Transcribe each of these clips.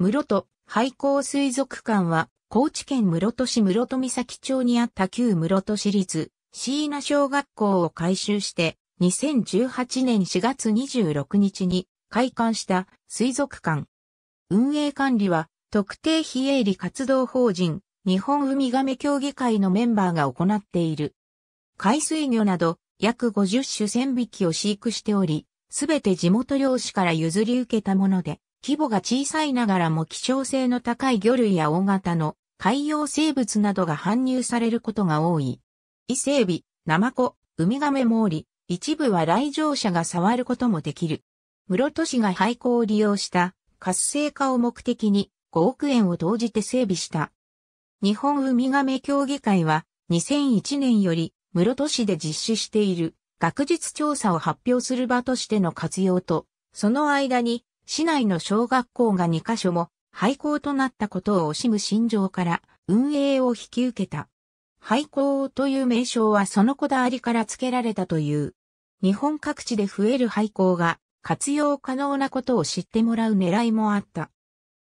室戸廃校水族館は、高知県室戸市室戸岬町にあった旧室戸市立、椎名小学校を改修して、2018年4月26日に開館した水族館。運営管理は、特定非営利活動法人、日本ウミガメ協議会のメンバーが行っている。海水魚など、約50種1000匹を飼育しており、すべて地元漁師から譲り受けたもので、規模が小さいながらも希少性の高い魚類や大型の海洋生物などが搬入されることが多い。伊勢海老、ナマコ、ウミガメもおり、一部は来場者が触ることもできる。室戸市が廃校を利用した活性化を目的に5億円を投じて整備した。日本ウミガメ協議会は2001年より室戸市で実施している学術調査を発表する場としての活用と、その間に市内の小学校が2カ所も廃校となったことを惜しむ心情から運営を引き受けた。廃校という名称はそのこだわりから付けられたという。日本各地で増える廃校が活用可能なことを知ってもらう狙いもあった。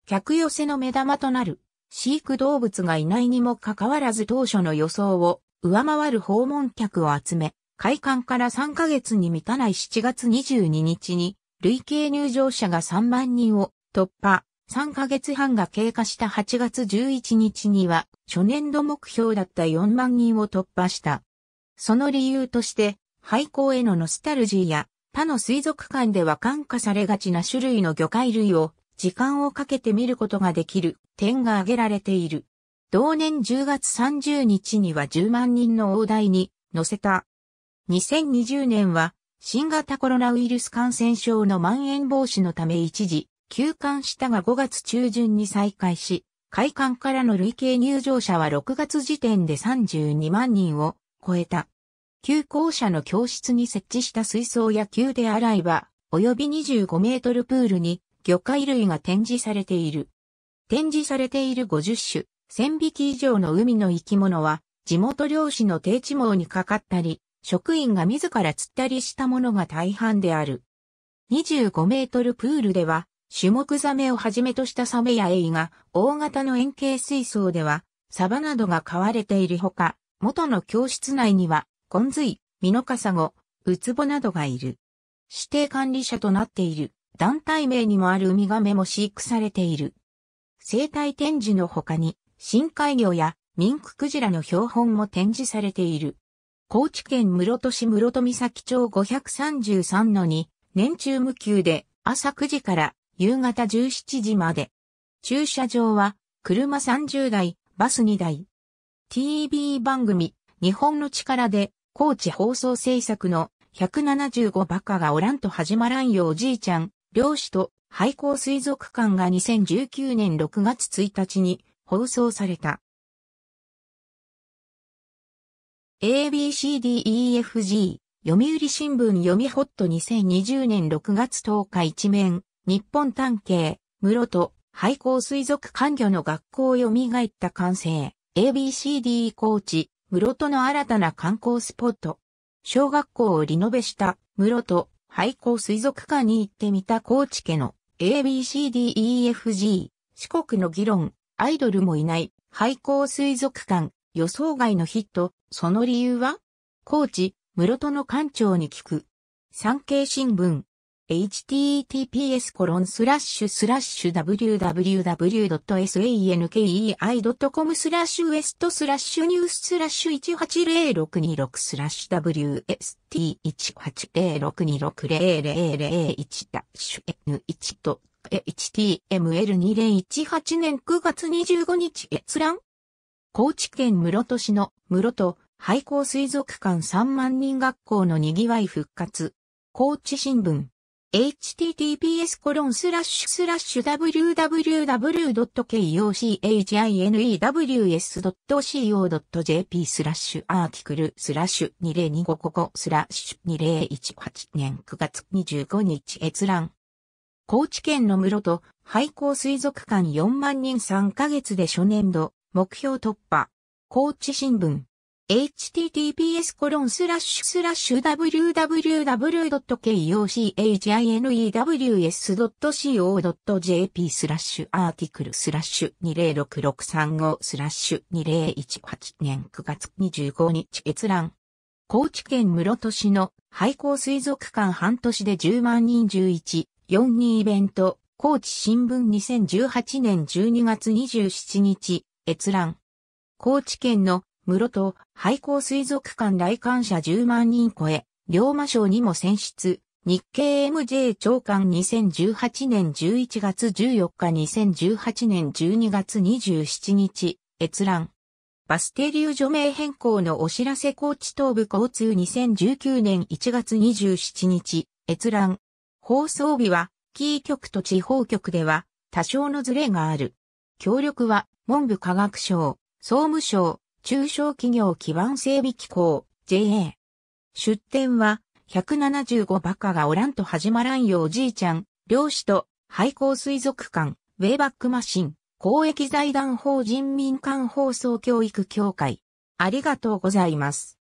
客寄せの目玉となる飼育動物がいないにもかかわらず当初の予想を上回る訪問客を集め、開館から3ヶ月に満たない7月22日に累計入場者が3万人を突破、3ヶ月半が経過した8月11日には、初年度目標だった4万人を突破した。その理由として、廃校へのノスタルジーや、他の水族館では感化されがちな種類の魚介類を、時間をかけて見ることができる点が挙げられている。同年10月30日には10万人の大台に乗せた。2020年は新型コロナウイルス感染症の蔓延防止のため一時、休館したが5月中旬に再開し、開館からの累計入場者は6月時点で32万人を超えた。旧校舎の教室に設置した水槽や球で洗い場、及び25メートルプールに魚介類が展示されている。展示されている50種、1000匹以上の海の生き物は、地元漁師の定置網にかかったり、職員が自ら釣ったりしたものが大半である。25メートルプールでは、種目ザメをはじめとしたサメやエイが、大型の円形水槽では、サバなどが飼われているほか、元の教室内には、ゴンズイ、ミノカサゴ、ウツボなどがいる。指定管理者となっている団体名にもあるウミガメも飼育されている。生態展示の他に、深海魚やミンククジラの標本も展示されている。高知県室戸市室戸岬町533の2、年中無休で朝9時から夕方17時まで。駐車場は車30台、バス2台。TV 番組、日本の力で、高知放送制作の175バカがおらんと始まらんよおじいちゃん、漁師と廃校水族館が2019年6月1日に放送された。ABCDEFG 読売新聞読みホット2020年6月10日一面日本探偵室戸廃校水族館魚の学校を蘇った完成 ABCD 高知室戸の新たな観光スポット小学校をリノベした室戸廃校水族館に行ってみた高知家の ABCDEFG 四国の議論アイドルもいない廃校水族館予想外のヒット、その理由は高知、室戸の館長に聞く。産経新聞。https www.sankei.com スラッシュウエ s トスラッシュニューススラッシュ180626スラッシュ WST1806260001 ダッシ N1 と HTML2018 年9月25日閲覧高知県室戸市の室戸廃校水族館3万人学校のにぎわい復活。高知新聞。https コロンスラッシュスラッシュ www.kochinews.co.jp スラッシュアーティクルスラッシュ20255スラッシュ2018年9月25日閲覧。高知県の室戸廃校水族館4万人3ヶ月で初年度目標突破。高知新聞。https コロンスラッシュスラッシュ www.kochinEWS.co.jp スラッシュアーティクルスラッシュ20663 5スラッシュ2018年9月25日閲覧。高知県室戸市の廃校水族館半年で10万人11、42イベント、高知新聞2018年12月27日、閲覧。高知県の室戸廃校水族館来館者10万人超え、龍馬賞にも選出。日経 MJ 長官2018年11月14日2018年12月27日、閲覧。バス停留除名変更のお知らせ高知東部交通2019年1月27日、閲覧。放送日は、キー局と地方局では、多少のズレがある。協力は、文部科学省、総務省、中小企業基盤整備機構、JA。出展は、175バカがおらんと始まらんよおじいちゃん、漁師と、廃校水族館、ウェイバックマシン、公益財団法人民間放送教育協会。ありがとうございます。